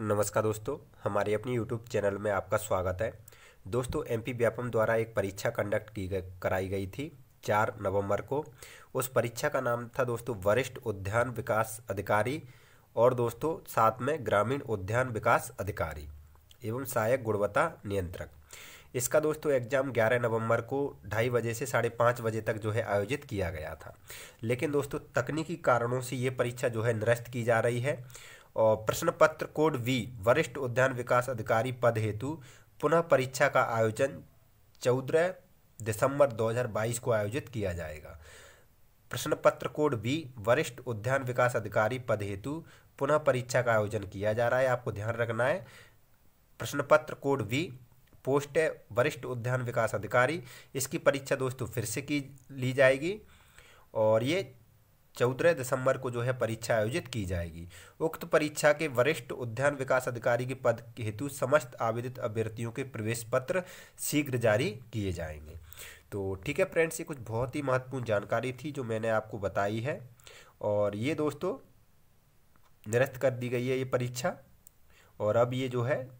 नमस्कार दोस्तों हमारे अपने YouTube चैनल में आपका स्वागत है दोस्तों एम पी व्यापम द्वारा एक परीक्षा कंडक्ट की गई कराई गई थी चार नवंबर को उस परीक्षा का नाम था दोस्तों वरिष्ठ उद्यान विकास अधिकारी और दोस्तों साथ में ग्रामीण उद्यान विकास अधिकारी एवं सहायक गुणवत्ता नियंत्रक इसका दोस्तों एग्ज़ाम 11 नवंबर को ढाई बजे से साढ़े पाँच बजे तक जो है आयोजित किया गया था लेकिन दोस्तों तकनीकी कारणों से ये परीक्षा जो है निरस्त की जा रही है और प्रश्न पत्र कोड वी वरिष्ठ उद्यान विकास अधिकारी पद हेतु पुनः परीक्षा का आयोजन चौदह दिसंबर 2022 को आयोजित किया जाएगा प्रश्न पत्र कोड बी वरिष्ठ उद्यान विकास अधिकारी पद हेतु पुनः परीक्षा का आयोजन किया जा रहा है आपको ध्यान रखना है प्रश्न पत्र कोड वी पोस्ट है वरिष्ठ उद्यान विकास अधिकारी इसकी परीक्षा दोस्तों फिर से की ली जाएगी और ये चौदह दिसंबर को जो है परीक्षा आयोजित की जाएगी उक्त परीक्षा के वरिष्ठ उद्यान विकास अधिकारी के पद हेतु समस्त आवेदित अभ्यर्थियों के प्रवेश पत्र शीघ्र जारी किए जाएंगे तो ठीक है फ्रेंड्स ये कुछ बहुत ही महत्वपूर्ण जानकारी थी जो मैंने आपको बताई है और ये दोस्तों निरस्त कर दी गई है ये परीक्षा और अब ये जो है